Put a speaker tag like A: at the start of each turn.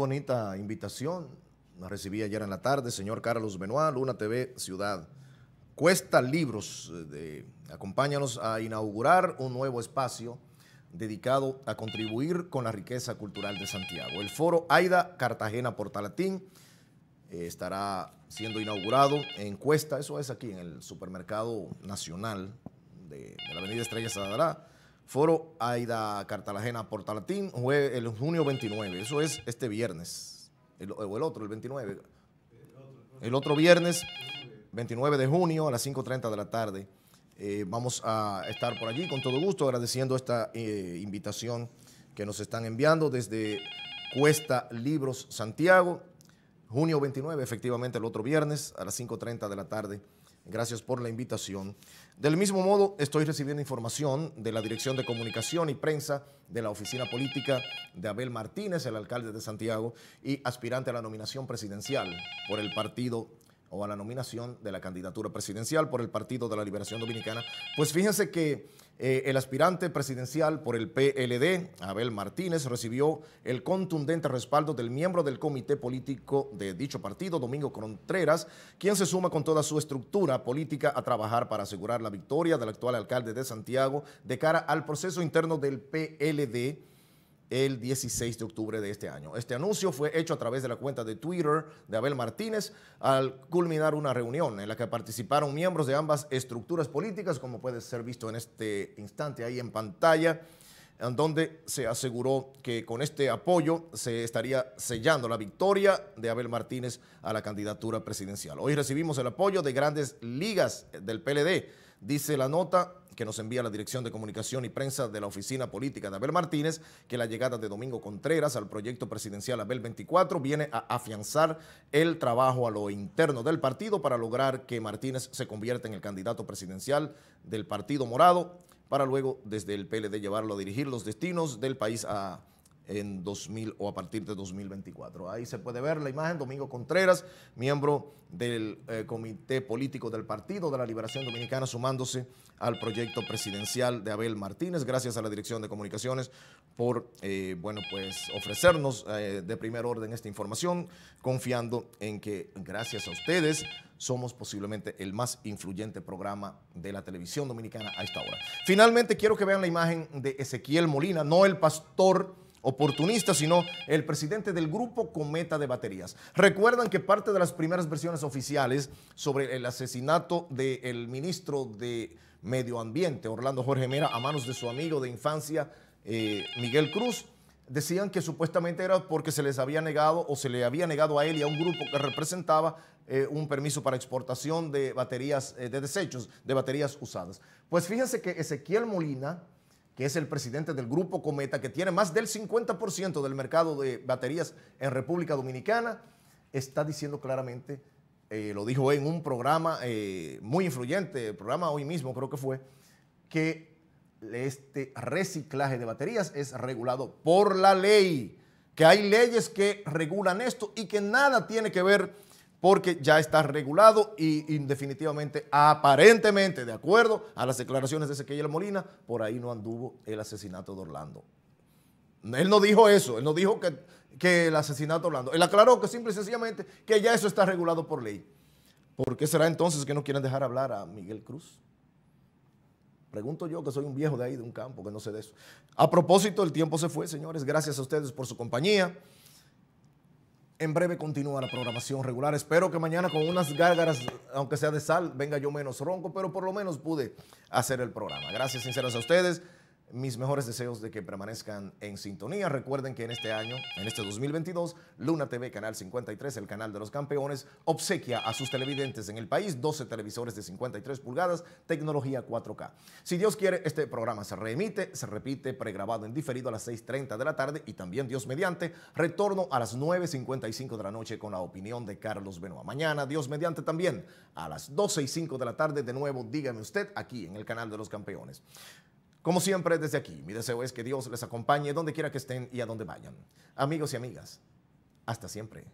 A: bonita invitación. La recibí ayer en la tarde, señor Carlos Benoit, Luna TV Ciudad. Cuesta Libros, eh, de, acompáñanos a inaugurar un nuevo espacio dedicado a contribuir con la riqueza cultural de Santiago. El foro Aida Cartagena Portalatín eh, estará siendo inaugurado en Cuesta, eso es aquí en el Supermercado Nacional de, de la Avenida Estrella Sadalá Foro Aida Cartagena Portalatín, el junio 29. Eso es este viernes. o el otro, el 29. El otro viernes, 29 de junio a las 5.30 de la tarde. Eh, vamos a estar por allí con todo gusto, agradeciendo esta eh, invitación que nos están enviando desde Cuesta Libros Santiago. Junio 29, efectivamente, el otro viernes a las 5.30 de la tarde. Gracias por la invitación. Del mismo modo, estoy recibiendo información de la Dirección de Comunicación y Prensa de la Oficina Política de Abel Martínez, el alcalde de Santiago, y aspirante a la nominación presidencial por el partido o a la nominación de la candidatura presidencial por el Partido de la Liberación Dominicana. Pues fíjense que eh, el aspirante presidencial por el PLD, Abel Martínez, recibió el contundente respaldo del miembro del comité político de dicho partido, Domingo Contreras, quien se suma con toda su estructura política a trabajar para asegurar la victoria del actual alcalde de Santiago de cara al proceso interno del PLD el 16 de octubre de este año. Este anuncio fue hecho a través de la cuenta de Twitter de Abel Martínez al culminar una reunión en la que participaron miembros de ambas estructuras políticas, como puede ser visto en este instante ahí en pantalla, en donde se aseguró que con este apoyo se estaría sellando la victoria de Abel Martínez a la candidatura presidencial. Hoy recibimos el apoyo de grandes ligas del PLD, dice la nota que nos envía la Dirección de Comunicación y Prensa de la Oficina Política de Abel Martínez, que la llegada de Domingo Contreras al proyecto presidencial Abel 24 viene a afianzar el trabajo a lo interno del partido para lograr que Martínez se convierta en el candidato presidencial del Partido Morado, para luego desde el PLD llevarlo a dirigir los destinos del país a en 2000 o a partir de 2024. Ahí se puede ver la imagen, Domingo Contreras, miembro del eh, Comité Político del Partido de la Liberación Dominicana, sumándose al proyecto presidencial de Abel Martínez. Gracias a la Dirección de Comunicaciones por eh, bueno, pues, ofrecernos eh, de primer orden esta información, confiando en que gracias a ustedes somos posiblemente el más influyente programa de la televisión dominicana a esta hora. Finalmente, quiero que vean la imagen de Ezequiel Molina, no el pastor, oportunista, sino el presidente del grupo Cometa de Baterías. Recuerdan que parte de las primeras versiones oficiales sobre el asesinato del ministro de Medio Ambiente, Orlando Jorge Mera, a manos de su amigo de infancia, eh, Miguel Cruz, decían que supuestamente era porque se les había negado o se le había negado a él y a un grupo que representaba eh, un permiso para exportación de baterías, eh, de desechos, de baterías usadas. Pues fíjense que Ezequiel Molina, que es el presidente del Grupo Cometa, que tiene más del 50% del mercado de baterías en República Dominicana, está diciendo claramente, eh, lo dijo en un programa eh, muy influyente, el programa hoy mismo creo que fue, que este reciclaje de baterías es regulado por la ley, que hay leyes que regulan esto y que nada tiene que ver porque ya está regulado y, indefinitivamente, aparentemente, de acuerdo a las declaraciones de Ezequiel Molina, por ahí no anduvo el asesinato de Orlando. Él no dijo eso, él no dijo que, que el asesinato de Orlando. Él aclaró que simple y sencillamente que ya eso está regulado por ley. ¿Por qué será entonces que no quieren dejar hablar a Miguel Cruz? Pregunto yo, que soy un viejo de ahí, de un campo, que no sé de eso. A propósito, el tiempo se fue, señores. Gracias a ustedes por su compañía. En breve continúa la programación regular. Espero que mañana con unas gárgaras, aunque sea de sal, venga yo menos ronco, pero por lo menos pude hacer el programa. Gracias sinceras a ustedes mis mejores deseos de que permanezcan en sintonía. Recuerden que en este año, en este 2022, Luna TV, Canal 53, el canal de los campeones, obsequia a sus televidentes en el país 12 televisores de 53 pulgadas, tecnología 4K. Si Dios quiere, este programa se reemite, se repite pregrabado en diferido a las 6.30 de la tarde y también, Dios mediante, retorno a las 9.55 de la noche con la opinión de Carlos Benoa. Mañana, Dios mediante, también a las 12 de la tarde, de nuevo, dígame usted aquí en el canal de los campeones. Como siempre, desde aquí, mi deseo es que Dios les acompañe donde quiera que estén y a donde vayan. Amigos y amigas, hasta siempre.